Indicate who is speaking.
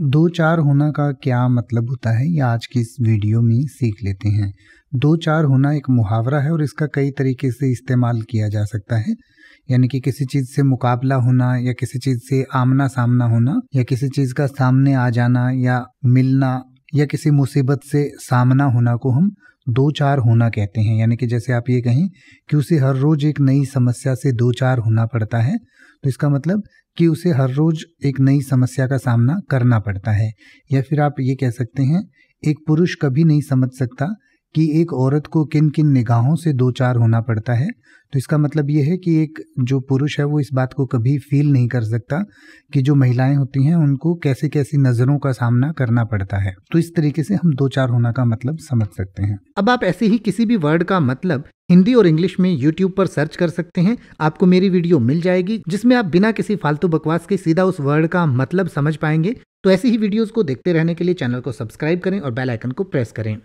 Speaker 1: दो चार होना का क्या मतलब होता है ये आज की इस वीडियो में सीख लेते हैं दो चार होना एक मुहावरा है और इसका कई तरीके से इस्तेमाल किया जा सकता है यानी कि किसी चीज़ से मुकाबला होना या किसी चीज़ से आमना सामना होना या किसी चीज़ का सामने आ जाना या मिलना या किसी मुसीबत से सामना होना को हम दो चार होना कहते हैं यानी कि जैसे आप ये कहें कि उसे हर रोज एक नई समस्या से दो चार होना पड़ता है तो इसका मतलब कि उसे हर रोज एक नई समस्या का सामना करना पड़ता है या फिर आप ये कह सकते हैं एक पुरुष कभी नहीं समझ सकता कि एक औरत को किन किन निगाहों से दो चार होना पड़ता है तो इसका मतलब ये है कि एक जो पुरुष है वो इस बात को कभी फील नहीं कर सकता कि जो महिलाएं होती हैं उनको कैसे कैसी नज़रों का सामना करना पड़ता है तो इस तरीके से हम दो चार होना का मतलब समझ सकते हैं अब आप ऐसे ही किसी भी वर्ड का मतलब हिंदी और इंग्लिश में यूट्यूब पर सर्च कर सकते हैं आपको मेरी वीडियो मिल जाएगी जिसमें आप बिना किसी फालतू बकवास के सीधा उस वर्ड का मतलब समझ पाएंगे तो ऐसी ही वीडियोस को देखते रहने के लिए चैनल को सब्सक्राइब करें और बेल आइकन को प्रेस करें